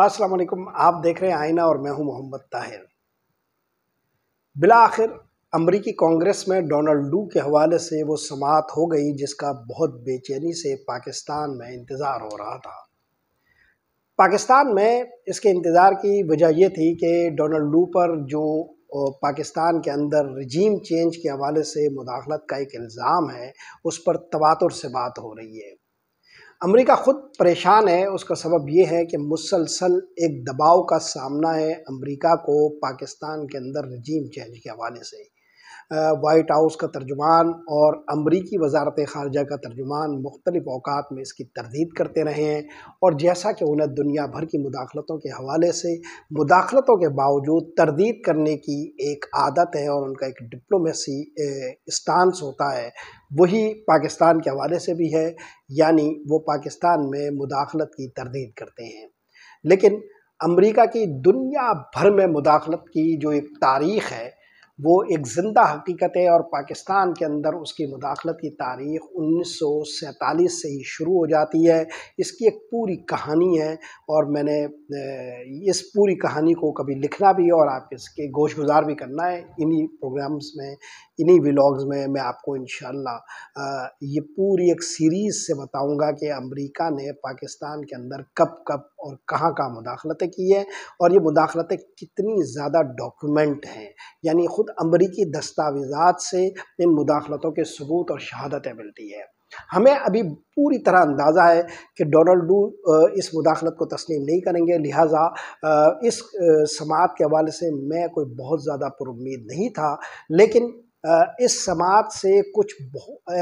अस्सलाम वालेकुम आप देख रहे हैं आईना और मैं हूं मोहम्मद ताहिर बिला आखिर अमरीकी कांग्रेस में डोनाल्ड डू के हवाले से वो समात हो गई जिसका बहुत बेचैनी से पाकिस्तान में इंतज़ार हो रहा था पाकिस्तान में इसके इंतज़ार की वजह यह थी कि डोनाल्ड डू पर जो पाकिस्तान के अंदर रजीम चेंज के हवाले से मुदाखलत का एक इल्ज़ाम है उस पर तबातुर से बात हो रही है अमेरिका ख़ुद परेशान है उसका सबब ये है कि मुसलसल एक दबाव का सामना है अमेरिका को पाकिस्तान के अंदर रजीम चेंज के हवाले से वाइट हाउस का तर्जुमान और अमरीकी वजारत खारजा का तर्जुमान मुख्तलिफ़ अवकात में इसकी तरदीद करते रहे हैं और जैसा कि उन्हें दुनिया भर की मुदाखलतों के हवाले से मुदाखलतों के बावजूद तरदीद करने की एक आदत है और उनका एक डिप्लोमेसी स्टांस होता है वही पाकिस्तान के हवाले से भी है यानी वो पाकिस्तान में मुदाखलत की तरदीद करते हैं लेकिन अमरीका की दुनिया भर में मुदाखलत की जो एक तारीख़ है वो एक ज़िंदा हकीकत है और पाकिस्तान के अंदर उसकी मुदाखलत की तारीख उन्नीस सौ सैंतालीस से ही शुरू हो जाती है इसकी एक पूरी कहानी है और मैंने इस पूरी कहानी को कभी लिखना भी और आप इसके गोश गुजार भी करना है इन्हीं प्रोग्राम्स में इन्हीं व्लॉग्स में मैं आपको इन ये पूरी एक सीरीज़ से बताऊंगा कि अमेरिका ने पाकिस्तान के अंदर कब कब और कहाँ कहाँ मुदाखलतें की है और ये मुदाखलतें कितनी ज़्यादा डॉक्यूमेंट हैं यानी ख़ुद अमरीकी दस्तावेज़ात से इन मुदाखलतों के सबूत और शहादतें मिलती है हमें अभी पूरी तरह अंदाज़ा है कि डोनाल्ड डू इस मुदाखलत को तस्लीम नहीं करेंगे लिहाजा इस समात के हवाले से मैं कोई बहुत ज़्यादा पुरुद नहीं था लेकिन इस समाज से कुछ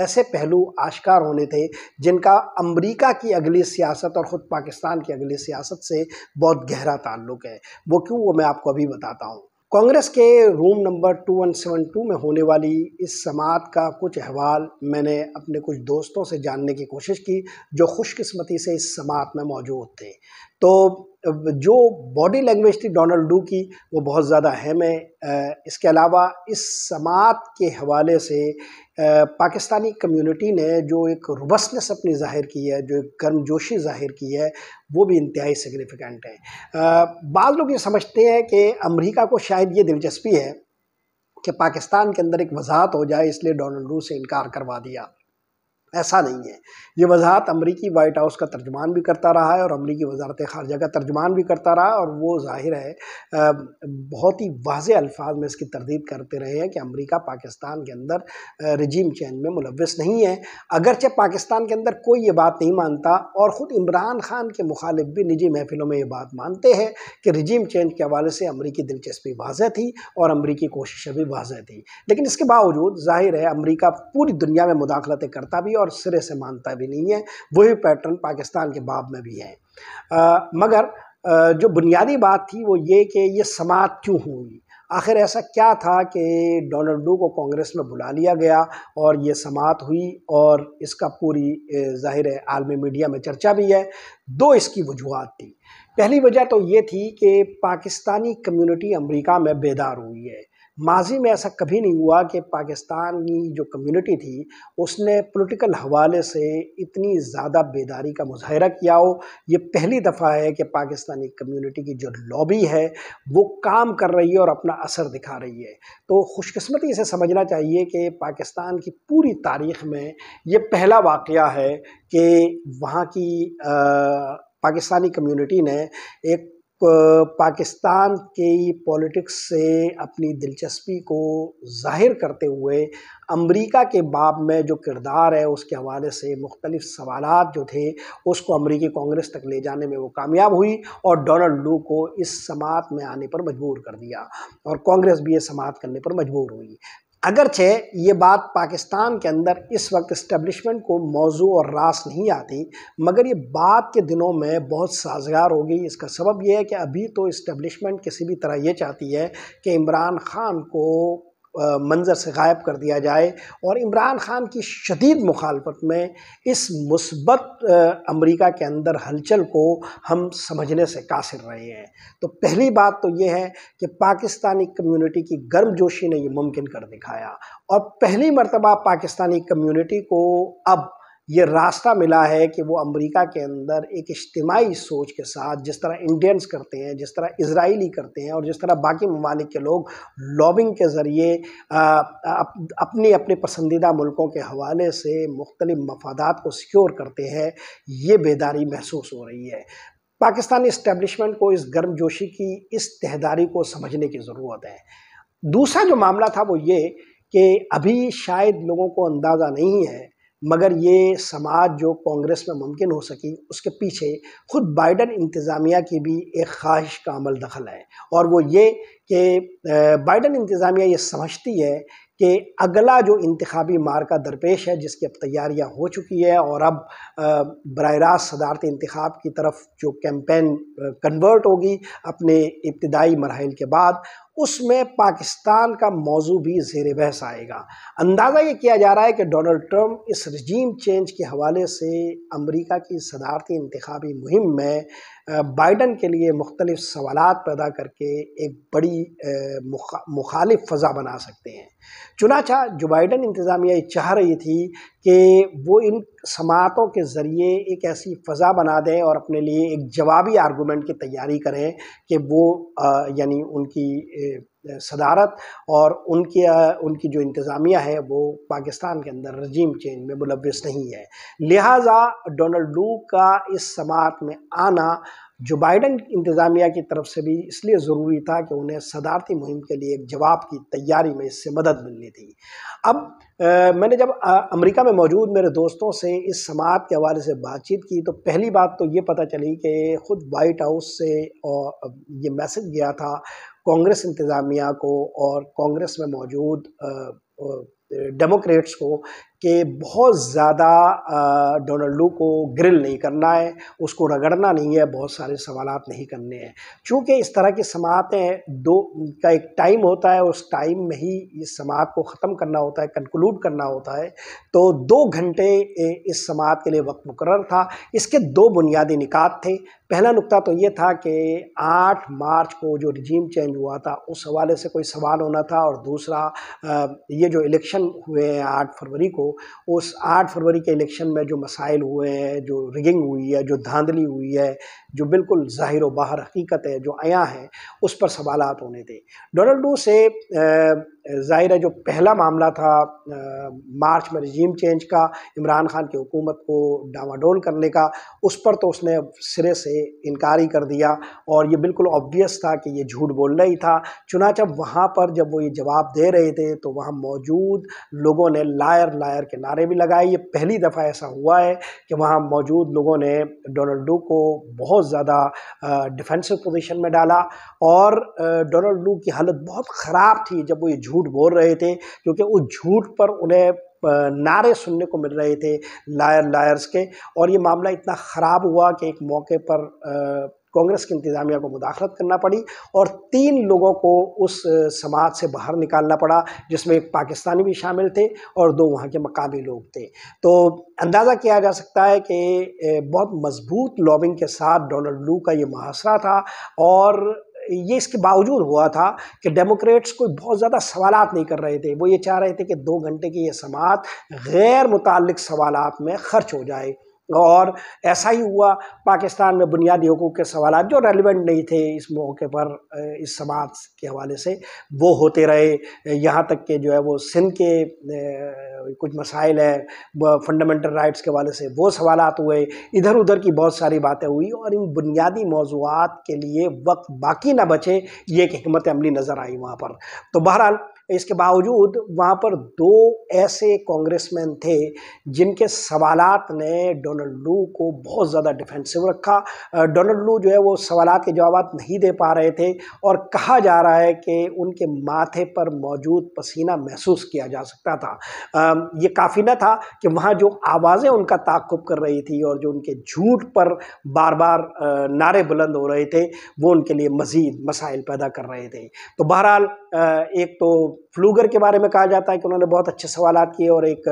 ऐसे पहलू आश्कार होने थे जिनका अमेरिका की अगली सियासत और ख़ुद पाकिस्तान की अगली सियासत से बहुत गहरा ताल्लुक है वो क्यों वो मैं आपको अभी बताता हूँ कांग्रेस के रूम नंबर 2172 में होने वाली इस समात का कुछ अहवाल मैंने अपने कुछ दोस्तों से जानने की कोशिश की जो खुशकिस्मती से इस समात में मौजूद थे तो जो बॉडी लैंग्वेज थी डोनाल्ड डू की वो बहुत ज़्यादा अहम है इसके अलावा इस समात के हवाले से पाकिस्तानी कम्युनिटी ने जो एक रुबसनेस अपनी जाहिर की है जो एक गर्मजोशी जाहिर की है वो भी इंतहाई सिग्निफिकेंट है बाद लोग ये समझते हैं कि अमेरिका को शायद ये दिलचस्पी है कि पाकिस्तान के अंदर एक वजाहत हो जाए इसलिए डोनाल्ड डू से इनकार करवा दिया ऐसा नहीं है ये वजाहत अमरीकी वाइट हाउस का तर्जमान भी करता रहा है और अमरीकी वजारत खारजा का तर्जमान भी करता रहा और वो जाहिर है बहुत ही वाज अल्फाज में इसकी तरदीद करते रहे हैं कि अमरीका पाकिस्तान के अंदर रजीम चैन में मुलविस नहीं है अगरचे पाकिस्तान के अंदर कोई ये बात नहीं मानता और ख़ुद इमरान खान के मुखालिफ भी निजी महफिलों में ये बात मानते हैं कि रजीम चेंज के हवाले से अमरीकी दिलचस्पी वाजह थी और अमरीकी कोशिशें भी वाजह थी लेकिन इसके बावजूद जाहिर है अमरीका पूरी दुनिया में मुदाखलतें करता भी और सिरे से मानता भी नहीं है वही पैटर्न पाकिस्तान के बाब में भी है आ, मगर आ, जो बुनियादी बात थी वो ये कि ये समात क्यों हुई आखिर ऐसा क्या था कि डोनाल्ड डू को कांग्रेस में बुला लिया गया और ये समात हुई और इसका पूरी जाहिर है आलमी मीडिया में चर्चा भी है दो इसकी वजूहत थी पहली वजह तो ये थी कि पाकिस्तानी कम्युनिटी अमेरिका में बेदार हुई है माजी में ऐसा कभी नहीं हुआ कि पाकिस्तान की जो कम्युनिटी थी उसने पॉलिटिकल हवाले से इतनी ज़्यादा बेदारी का मुजाहरा किया हो ये पहली दफ़ा है कि पाकिस्तानी कम्युनिटी की जो लॉबी है वो काम कर रही है और अपना असर दिखा रही है तो खुशकस्मती इसे समझना चाहिए कि पाकिस्तान की पूरी तारीख में ये पहला वाक़ है कि वहाँ की आ, पाकिस्तानी कम्युनिटी ने एक पाकिस्तान की पॉलिटिक्स से अपनी दिलचस्पी को ज़ाहिर करते हुए अमेरिका के बाब में जो किरदार है उसके हवाले से मुख्तलिफ सवाल जो थे उसको अमेरिकी कांग्रेस तक ले जाने में वो कामयाब हुई और डोनाल्ड लू को इस समात में आने पर मजबूर कर दिया और कांग्रेस भी ये समात करने पर मजबूर हुई अगरचे ये बात पाकिस्तान के अंदर इस वक्त इस्टेब्लिशमेंट को मौजू और रास नहीं आती मगर ये बात के दिनों में बहुत साजगार होगी इसका सबब यह है कि अभी तो इस्टेब्लिशमेंट किसी भी तरह ये चाहती है कि इमरान ख़ान को मंज़र से गायब कर दिया जाए और इमरान ख़ान की शदीद मुखालफत में इस मुस्बत अमरीका के अंदर हलचल को हम समझने से कासिर रहे हैं तो पहली बात तो ये है कि पाकिस्तानी कम्यूनिटी की गर्मजोशी ने यह मुमकिन कर दिखाया और पहली मरतबा पाकिस्तानी कम्यूनिटी को अब ये रास्ता मिला है कि वो अमेरिका के अंदर एक इज्तमाही सोच के साथ जिस तरह इंडियंस करते हैं जिस तरह इसराइली करते हैं और जिस तरह बाकी ममालिक के लोग लॉबिंग के ज़रिए अपने अपने पसंदीदा मुल्कों के हवाले से मुख्तलिफ मफादात को सिक्योर करते हैं ये बेदारी महसूस हो रही है पाकिस्तानी इस्टेबलिशमेंट को इस गर्मजोशी की इस तहदारी को समझने की ज़रूरत है दूसरा जो मामला था वो ये कि अभी शायद लोगों को अंदाज़ा नहीं है मगर ये समाज जो कांग्रेस में मुमकिन हो सकी उसके पीछे ख़ुद बाइडन इंतज़ामिया की भी एक ख्वाहिश का अमल दखल है और वो ये कि बाइडन इंतज़ामिया ये समझती है कि अगला जो इंतबी मार्का दरपेश है जिसकी अब तैयारियां हो चुकी है और अब बर रास्त सदारत इंतब की तरफ जो कैंपेन कन्वर्ट होगी अपने इब्तदाई मरहल के बाद उसमें पाकिस्तान का मौजू भी जेर बहस आएगा अंदाज़ा ये किया जा रहा है कि डोनल्ड ट्रंप इस रजीम चेंज के हवाले से अमरीका की सदारती इंतबी मुहिम में बाइडन के लिए मुख्तलिफ सवाल पैदा करके एक बड़ी मुखा, मुखालिफ फ़ज़ा बना सकते हैं चुनाचा जो बाइडन इंतज़ामिया चाह रही थी कि वो इन समातों के ज़रिए एक ऐसी फ़ज़ा बना दें और अपने लिए एक जवाबी आर्गूमेंट की तैयारी करें कि वो यानी उनकी सदारत और उनके उनकी जो इंतज़ामिया है वो पाकिस्तान के अंदर रजीम चेंज में मुलविस नहीं है लिहाजा डोनल्ड लू का इस समात में आना जो बाइडन इंतज़ामिया की तरफ से भी इसलिए ज़रूरी था कि उन्हें सदारती मुहिम के लिए एक जवाब की तैयारी में इससे मदद मिलनी थी अब आ, मैंने जब आ, अमेरिका में मौजूद मेरे दोस्तों से इस समात के हवाले से बातचीत की तो पहली बात तो ये पता चली कि ख़ुद वाइट हाउस से और ये मैसेज गया था कांग्रेस इंतज़ामिया को और कांग्रेस में मौजूद डेमोक्रेट्स को कि बहुत ज़्यादा डोनाल्डो को ग्रिल नहीं करना है उसको रगड़ना नहीं है बहुत सारे सवाल नहीं करने हैं चूँकि इस तरह की समातें दो का एक टाइम होता है उस टाइम में ही इस समात को ख़त्म करना होता है कंक्लूड करना होता है तो दो घंटे इस समात के लिए वक्त मुकर था इसके दो बुनियादी निकात थे पहला नुकता तो ये था कि आठ मार्च को जो रिजीम चेंज हुआ था उस हवाले से कोई सवाल होना था और दूसरा ये जो इलेक्शन हुए हैं आठ फरवरी को उस आठ फरवरी के इलेक्शन में जो मसाइल हुए हैं जो रिगिंग हुई है जो धांधली हुई है जो बिल्कुल ज़ाहिर बाहर हकीकत है जो आया है उस पर सवाल होने थे डोनाल्डो से ज़ाहिर है जो पहला मामला था मार्च में रजीम चेंज का इमरान खान की हुकूमत को डावाडोल करने का उस पर तो उसने सिरे से इनकार ही कर दिया और ये बिल्कुल ऑब्वियस था कि ये झूठ बोल रही था चुनाचा वहाँ पर जब वो ये जवाब दे रहे थे तो वहाँ मौजूद लोगों ने लायर लायर के नारे भी लगाए ये पहली दफ़ा ऐसा हुआ है कि वहाँ मौजूद लोगों ने डोनाल्डो को बहुत बहुत ज़्यादा डिफेंसिव पोजीशन में डाला और डोनाल्ड लू की हालत बहुत ख़राब थी जब वो ये झूठ बोल रहे थे क्योंकि उस झूठ पर उन्हें नारे सुनने को मिल रहे थे लायर लायर्स के और ये मामला इतना ख़राब हुआ कि एक मौके पर कांग्रेस की इंतज़ामिया को मुदाखलत करना पड़ी और तीन लोगों को उस समाज से बाहर निकालना पड़ा जिसमें एक पाकिस्तानी भी शामिल थे और दो वहाँ के मकामी लोग थे तो अंदाज़ा किया जा सकता है कि बहुत मजबूत लॉबिंग के साथ डोनाल्ड लू का ये मुहासरा था और ये इसके बावजूद हुआ था कि डेमोक्रेट्स कोई बहुत ज़्यादा सवाल नहीं कर रहे थे वो ये चाह रहे थे कि दो घंटे की ये समात गैर मुतल सवाल में खर्च हो जाए और ऐसा ही हुआ पाकिस्तान में बुनियादी हकूक़ के सवाल जो रेलिवेंट नहीं थे इस मौके पर इस समाज के हवाले से वो होते रहे यहाँ तक के जो है वो सिंध के कुछ मसाइल हैं फंडामेंटल राइट्स के हवाले से वो सवाल हुए इधर उधर की बहुत सारी बातें हुई और इन बुनियादी मौजूद के लिए वक्त बाकी ना बचे ये एक हमत अमली नज़र आई वहाँ पर तो बहरहाल इसके बावजूद वहाँ पर दो ऐसे कांग्रेसमैन थे जिनके सवाल ने डोनाल्ड लू को बहुत ज़्यादा डिफेंसिव रखा डोनाल्ड लू जो है वो सवाल के जवाब नहीं दे पा रहे थे और कहा जा रहा है कि उनके माथे पर मौजूद पसीना महसूस किया जा सकता था ये काफ़ी न था कि वहाँ जो आवाज़ें उनका ताकुब कर रही थी और जो उनके झूठ पर बार बार नारे बुलंद हो रहे थे वो उनके लिए मज़ीद मसाइल पैदा कर रहे थे तो बहरहाल एक तो फ्लूगर के बारे में कहा जाता है कि उन्होंने बहुत अच्छे सवाल किए और एक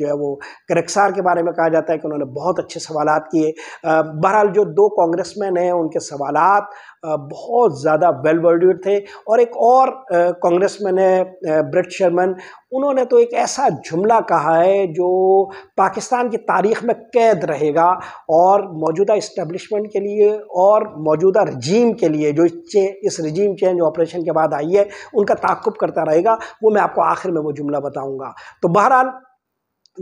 जो है वो करक्सार के बारे में कहा जाता है कि उन्होंने बहुत अच्छे सवाल किए बहरहाल जो दो कांग्रेसमैन हैं उनके सवाल बहुत ज़्यादा वेल वर्ड्यूड थे और एक और कांग्रेसमैन है ब्रिट शर्मन उन्होंने तो एक ऐसा जुमला कहा है जो पाकिस्तान की तारीख में कैद रहेगा और मौजूदा इस्टेब्लिशमेंट के लिए और मौजूदा रजीम के लिए जो इस रजीम चेंज ऑपरेशन के बाद आई है उनका ताकुब करता रहे आएगा वो मैं आपको आखिर में वो जुमला बताऊंगा तो बहरहाल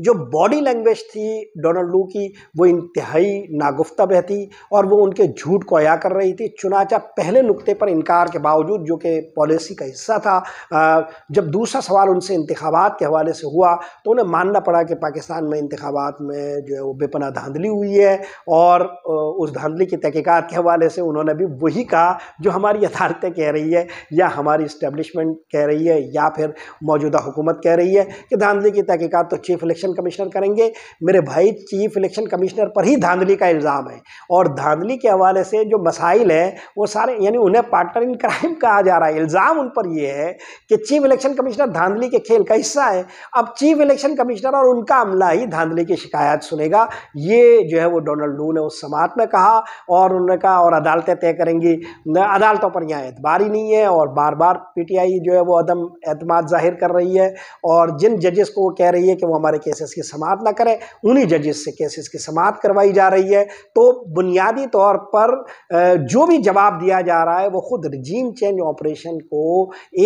जो बॉडी लैंग्वेज थी डोनाल्ड लू की वो इंतहाई नागुफ्ता थी और वो उनके झूठ को अया कर रही थी चुनाचा पहले नुक्ते पर इनकार के बावजूद जो कि पॉलिसी का हिस्सा था जब दूसरा सवाल उनसे इंतबात के हवाले से हुआ तो उन्हें मानना पड़ा कि पाकिस्तान में इंतबात में जो है वो बेपना धांधली हुई है और उस धांधली की तहकीक़ात के हवाले से उन्होंने भी वही कहा जो हमारी अदालतें कह रही है या हमारी इस्टेबलिशमेंट कह रही है या फिर मौजूदा हुकूमत कह रही है कि धांधली की तहकीक़ात तो चीफ इलेक्शन इलेक्शन कमिश्नर करेंगे मेरे भाई चीफ इलेक्शन कमिश्नर पर ही धांधली का इल्ज़ाम है और धांधली के हवाले से जो मसाइल है वो सारे यानी उन्हें पार्टनर इन क्राइम कहा जा रहा है इल्ज़ाम उन पर यह है कि चीफ इलेक्शन कमिश्नर धांधली के खेल का हिस्सा है अब चीफ इलेक्शन कमिश्नर और उनका अमला ही धांधली की शिकायत सुनेगा ये जो है वो डोनाल्ड लू ने उस समात में कहा और उन्होंने कहा और अदालतें तय करेंगी अदालतों पर यहाँ एतबार ही नहीं है और बार बार आई जो है वो अदम अतमाद जाहिर कर रही है और जिन जजेस को वो कह रही है कि वो हमारे केस केसेस की समाप्त ना करें उन्हीं जजेस से केसेस की समाप्त करवाई जा रही है तो बुनियादी तौर पर जो भी जवाब दिया जा रहा है वो खुद रिजीम चेंज ऑपरेशन को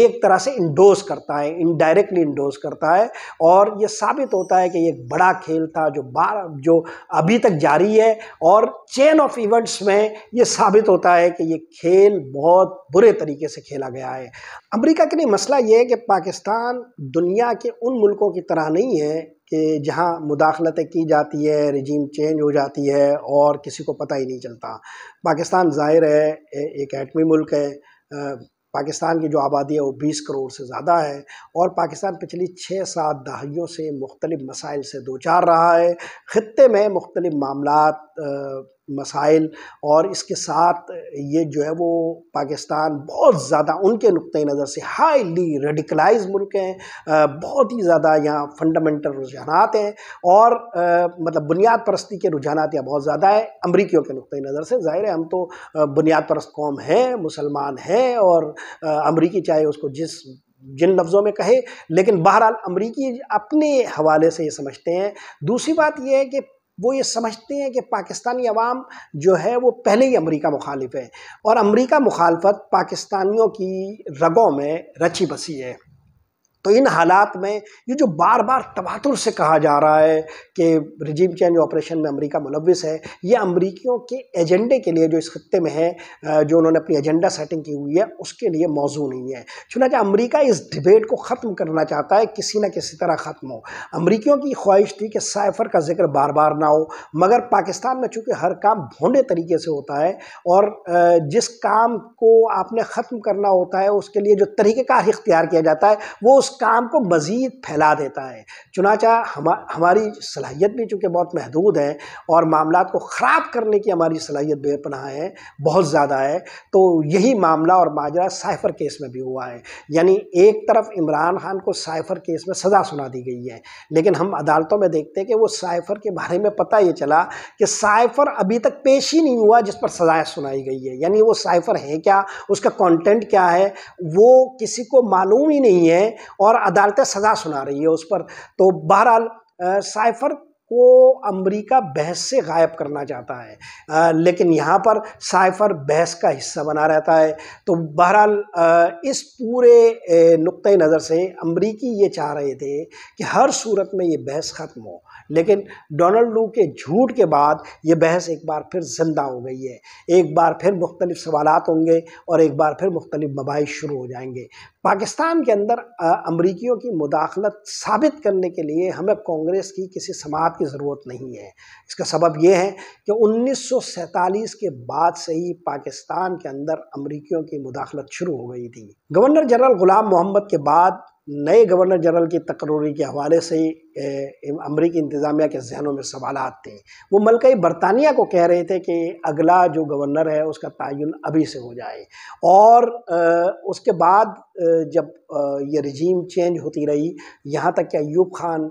एक तरह से इंडोज करता है इनडायरेक्टली इंडोज करता है और ये साबित होता है कि एक बड़ा खेल था जो बार जो अभी तक जारी है और चेन ऑफ इवेंट्स में ये साबित होता है कि ये खेल बहुत बुरे तरीके से खेला गया है अमेरिका के लिए मसला ये है कि पाकिस्तान दुनिया के उन मुल्कों की तरह नहीं है कि जहाँ मुदाखलतें की जाती है रजीम चेंज हो जाती है और किसी को पता ही नहीं चलता पाकिस्तान ज़ाहिर है एक एटमी मुल्क है पाकिस्तान की जो आबादी है वो 20 करोड़ से ज़्यादा है और पाकिस्तान पिछली छः सात दहाइयों से मुख्तलिफ़ मसाइल से दो चार रहा है ख़त्े में मुख्तलिफ़ मामला मसाइल और इसके साथ ये जो है वो पाकिस्तान बहुत ज़्यादा उनके नुक़ नज़र से हाईली रेडिकलाइज मुल्क हैं बहुत ही ज़्यादा यहाँ फंडामेंटल रुझान हैं और आ, मतलब बुनियाद परस्ती के रुझान यहाँ बहुत ज़्यादा है अमरीकियों के नुक़ नज़र से ज़ाहिर है हम तो बुनियाद परस्त कौम हैं मुसलमान हैं और अमरीकी चाहे उसको जिस जिन लफ्ज़ों में कहे लेकिन बहरहाल अमरीकी अपने हवाले से ये समझते हैं दूसरी बात यह है कि वो ये समझते हैं कि पाकिस्तानी अवाम जो है वो पहले ही अमरीका मुखालिफ है और अमरीका मुखालफत पाकिस्तानियों की रगों में रची बसी है तो इन हालात में ये जो बार बार तबातुर से कहा जा रहा है कि रिजीम चेंज ऑपरेशन में अमेरिका मुलविस है ये अमरीकियों के एजेंडे के लिए जो इस खत्े में है जो उन्होंने अपनी एजेंडा सेटिंग की हुई है उसके लिए मौजू नहीं है चुनाचा अमरीका इस डिबेट को ख़त्म करना चाहता है किसी न किसी तरह ख़त्म हो अमरीकियों की ख्वाहिश थी कि साइफर का जिक्र बार बार ना हो मगर पाकिस्तान में चूँकि हर काम भोंडे तरीके से होता है और जिस काम को आपने ख़त्म करना होता है उसके लिए जो तरीक़ेकार इख्तियार किया जाता है वो उस काम को मज़ीद फैला देता है चुनाचा हम हमारी सलाहियत भी चूँकि बहुत महदूद है और मामला को ख़राब करने की हमारी सलाहियत बेपनाह है बहुत ज़्यादा है तो यही मामला और माजरा साइफर केस में भी हुआ है यानी एक तरफ इमरान खान को साइफर केस में सज़ा सुना दी गई है लेकिन हम अदालतों में देखते हैं कि वो साइफर के बारे में पता ये चला कि साइफर अभी तक पेश ही नहीं हुआ जिस पर सज़ाएँ सुनाई गई है यानी वो साइफर है क्या उसका कॉन्टेंट क्या है वो किसी को मालूम ही नहीं है और अदालतें सज़ा सुना रही है उस पर तो बहरहाल साइफर को अमेरिका बहस से गायब करना चाहता है आ, लेकिन यहाँ पर साइफर बहस का हिस्सा बना रहता है तो बहरहाल इस पूरे नुक़ नज़र से अमरीकी ये चाह रहे थे कि हर सूरत में ये बहस ख़त्म हो लेकिन डोनाल्ड लू के झूठ के बाद ये बहस एक बार फिर जिंदा हो गई है एक बार फिर मुख्तलिफ सवाल होंगे और एक बार फिर मुख्तलिफ मबाइश शुरू हो जाएंगे पाकिस्तान के अंदर अमरीकियों की मुदाखलत साबित करने के लिए हमें कांग्रेस की किसी समात की ज़रूरत नहीं है इसका सबब यह है कि उन्नीस के बाद से ही पाकिस्तान के अंदर अमरीकियों की मुदाखलत शुरू हो गई थी गवर्नर जनरल ग़ुलाम मोहम्मद के बाद नए गवर्नर जनरल की तकररी के हवाले से ही अमरीकी इंतज़ामिया के जहनों में सवाल थे वो मलकई बरतानिया को कह रहे थे कि अगला जो गवर्नर है उसका तयन अभी से हो जाए और उसके बाद जब ये रजीम चेंज होती रही यहाँ तक कि अयूब खान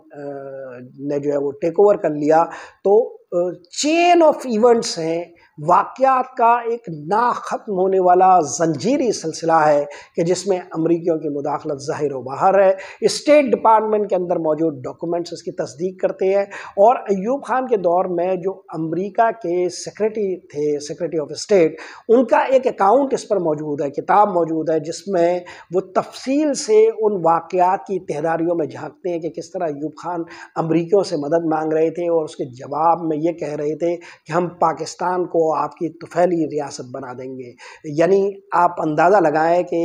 ने जो है वो टेक ओवर कर लिया तो चेन ऑफ इवेंट्स हैं वाक़ात का एक ना ख़त्म होने वाला जंजीरी सिलसिला है कि जिसमें अमरीकियों की मुदाखलत ज़ाहिर व बाहर है इस्टेट डिपार्टमेंट के अंदर मौजूद डॉक्यूमेंट्स इसकी तस्दीक करते हैं और अयूब खान के दौर में जो अमरीका के सेक्रेटरी थे सेक्रेटरी ऑफ स्टेट उनका एक अकाउंट इस पर मौजूद है किताब मौजूद है जिसमें वो तफसील से उन वाक़ात की तहदारियों में झाँकते हैं कि किस तरह अयूब खान अमरीकियों से मदद मांग रहे थे और उसके जवाब में ये कह रहे थे कि हम पाकिस्तान को आपकी तुफैली रियासत बना देंगे यानी आप अंदाज़ा लगाएं कि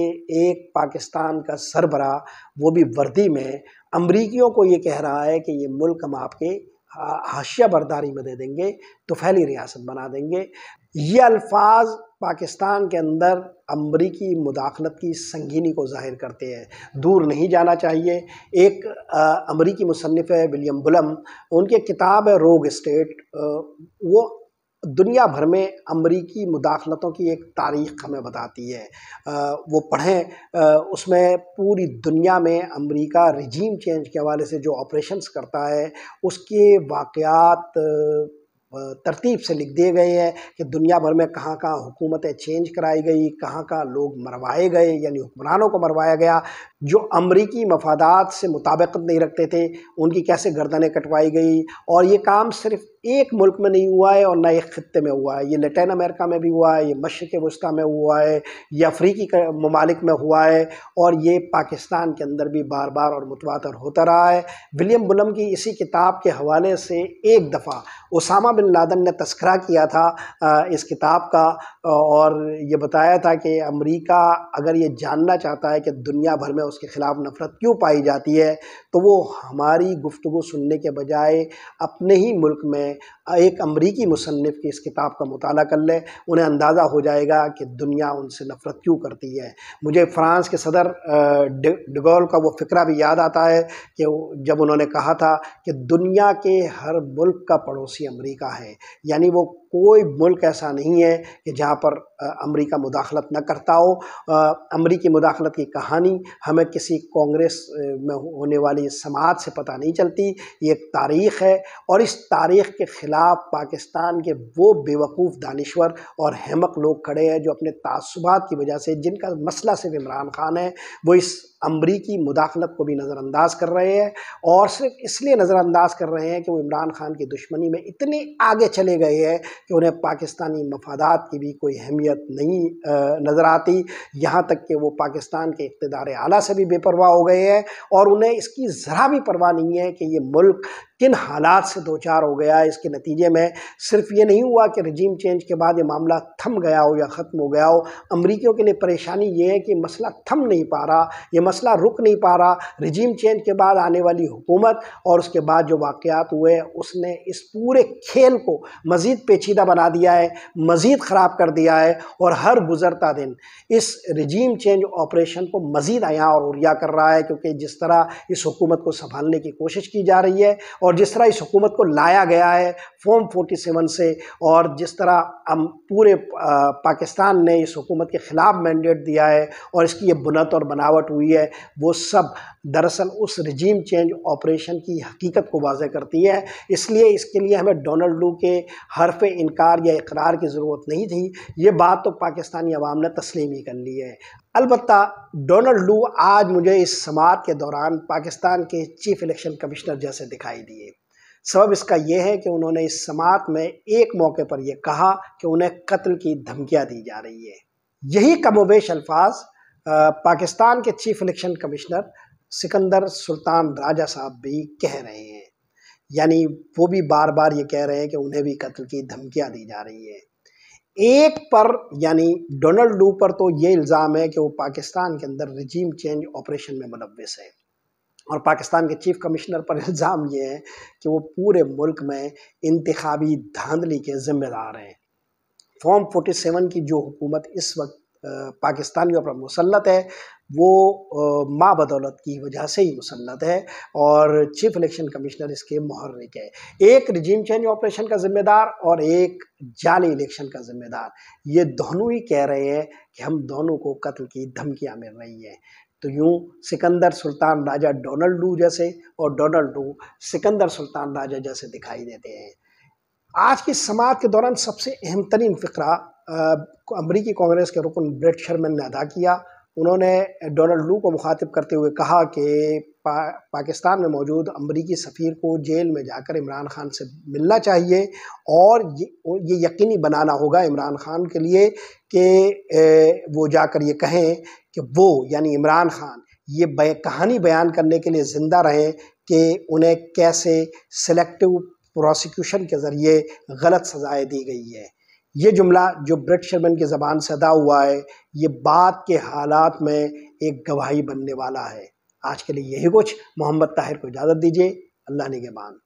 एक पाकिस्तान का सरबरा वो भी वर्दी में अमरीकियों को ये कह रहा है कि ये मुल्क हम आपके हाशिया बर्दारी में दे देंगे तुफैली रियासत बना देंगे ये अल्फाज पाकिस्तान के अंदर अमरीकी मुदाखलत की संगीनी को जाहिर करते हैं दूर नहीं जाना चाहिए एक अमरीकी मुसनफ़ है विलियम बुलम उनके किताब है रोग स्टेट वो दुनिया भर में अमरीकी मुदाखलतों की एक तारीख हमें बताती है वो पढ़ें उसमें पूरी दुनिया में अमरीका रिजीम चेंज के हवाले से जो ऑपरेशंस करता है उसके वाक़ात तरतीब से लिख दिए गए हैं कि दुनिया भर में कहाँ कहाँ हुकूमतें चेंज कराई गई कहाँ कहाँ लोग मरवाए गए यानी हुक्मरानों को मरवाया गया जो अमरीकी मफादात से मुताबिकत नहीं रखते थे उनकी कैसे गर्दनें कटवाई गई और ये काम सिर्फ एक मुल्क में नहीं हुआ है और ना एक ख़त्े में हुआ है ये लेटिन अमेरिका में भी हुआ है ये मशरक़ वस्ती में हुआ है ये अफ्रीकी ममालिक में हुआ है और ये पाकिस्तान के अंदर भी बार बार और मुतवातर होता रहा है विलियम बुलम की इसी किताब के हवाले से एक दफ़ा उसामा बिन लादन ने तस्करा किया था इस किताब का और ये बताया था कि अमरीका अगर ये जानना चाहता है कि दुनिया भर में उसके ख़िलाफ़ नफ़रत क्यों पाई जाती है तो वो हमारी गुफ्तु सुनने के बजाय अपने ही मुल्क में एक अमरीकी मुसनफ़ की इस किताब का मताल कर लें उन्हें अंदाज़ा हो जाएगा कि दुनिया उनसे नफ़रत क्यों करती है मुझे फ़्रांस के सदर डिगोल का वो फ़िक्रा भी याद आता है कि जब उन्होंने कहा था कि दुनिया के हर मुल्क का पड़ोसी अमरीका है यानी वो कोई मुल्क ऐसा नहीं है कि जहाँ पर अमेरिका मुदाखलत न करता हो अमेरिकी मुदाखलत की कहानी हमें किसी कांग्रेस में होने वाली समाज से पता नहीं चलती ये एक तारीख़ है और इस तारीख़ के ख़िलाफ़ पाकिस्तान के वो बेवकूफ़ दानश्वर और हेमक लोग खड़े हैं जो अपने तसुबात की वजह से जिनका मसला सिर्फ इमरान खान है वो इस अमरीकी मुदाखलत को भी नज़रअंदाज कर रहे हैं और सिर्फ इसलिए नज़रअंदाज कर रहे हैं कि वो इमरान खान की दुश्मनी में इतने आगे चले गए हैं कि उन्हें पाकिस्तानी मफादात की भी कोई अहमियत नहीं नज़र आती यहाँ तक कि वो पाकिस्तान के इकतदार आला से भी बेपरवाह हो गए हैं और उन्हें इसकी ज़रा भी परवाह नहीं है कि ये मुल्क किन हालात से दो चार हो गया इसके नतीजे में सिर्फ ये नहीं हुआ कि रजीम चेंज के बाद ये मामला थम गया हो या ख़त्म हो गया हो अमरीकियों के लिए परेशानी ये है कि मसला थम नहीं पा रहा ये मसला रुक नहीं पा रहा रजीम चेंज के बाद आने वाली हुकूमत और उसके बाद जो वाक़ात हुए उसने इस पूरे खेल को मज़ीद पेचीदा बना दिया है मज़ीद ख़राब कर दिया है और हर गुज़रता दिन इस रजीम चेंज ऑपरेशन को मज़ीद आया और उरिया कर रहा है क्योंकि जिस तरह इस हुकूमत को संभालने की कोशिश की जा रही है और और जिस तरह इस हुकूमत को लाया गया है फॉर्म 47 से और जिस तरह हम पूरे पाकिस्तान ने इस हुकूमत के ख़िलाफ़ मैंडेट दिया है और इसकी ये बुनत और बनावट हुई है वो सब दरअसल उस रजीम चेंज ऑपरेशन की हकीकत को वाजह करती है इसलिए इसके लिए हमें डोनल्ड लू के हरफ इनकार या इकरार की ज़रूरत नहीं थी ये बात तो पाकिस्तानी अवाम ने तस्लीम ही कर ली है अलबत् डोनल्ड लू आज मुझे इस समात के दौरान पाकिस्तान के चीफ इलेक्शन कमिश्नर जैसे दिखाई दिए सबब इसका यह है कि उन्होंने इस समात में एक मौके पर यह कहा कि उन्हें कत्ल की धमकियाँ दी जा रही है यही कमोबेश अल्फाज पाकिस्तान के chief election commissioner Sikandar Sultan Raja साहब भी कह रहे हैं यानी वो भी बार बार ये कह रहे हैं कि उन्हें भी कत्ल की धमकियाँ दी जा रही हैं एक पर यानी डोनाल्ड डू पर तो ये इल्ज़ाम है कि वो पाकिस्तान के अंदर रजीम चेंज ऑपरेशन में मुलविस है और पाकिस्तान के चीफ कमिश्नर पर इल्ज़ाम ये है कि वो पूरे मुल्क में इंतबी धांधली के ज़िम्मेदार हैं फॉर्म फोटी सेवन की जो हुकूमत इस वक्त पाकिस्तानियों पर मुसलत है वो माँ बदौलत की वजह से ही मुसलत है और चीफ इलेक्शन कमिश्नर इसके महर्रिक है एक रिजीम चेंज ऑपरेशन का ज़िम्मेदार और एक जाली इलेक्शन का ज़िम्मेदार ये दोनों ही कह रहे हैं कि हम दोनों को कत्ल की धमकियाँ मिल रही हैं तो यूँ सिकंदर सुल्तान राजा डोनाल्ड डू जैसे और डोनाल्ड डू सिकंदर सुल्तान राजा जैसे दिखाई देते हैं आज की समाज के दौरान सबसे अहम तरीन फ़िक्रा अमरीकी कांग्रेस के रुकन ब्रेड शर्मन ने अदा किया उन्होंने डोनाल्ड लू को मुखातिब करते हुए कहा कि पा, पाकिस्तान में मौजूद अमरीकी सफ़ीर को जेल में जाकर इमरान खान से मिलना चाहिए और ये, ये यकीनी बनाना होगा इमरान खान के लिए कि वो जाकर ये कहें कि वो यानी इमरान खान ये बय, कहानी बयान करने के लिए ज़िंदा रहें कि उन्हें कैसे सेलेक्टिव प्रोसिक्यूशन के ज़रिए गलत सज़ाएँ दी गई है ये जुमला जो ब्रिट शर्मन की ज़बान से अदा हुआ है ये बात के हालात में एक गवाही बनने वाला है आज के लिए यही कुछ मोहम्मद ताहिर को इजाज़त दीजिए अल्लाह बान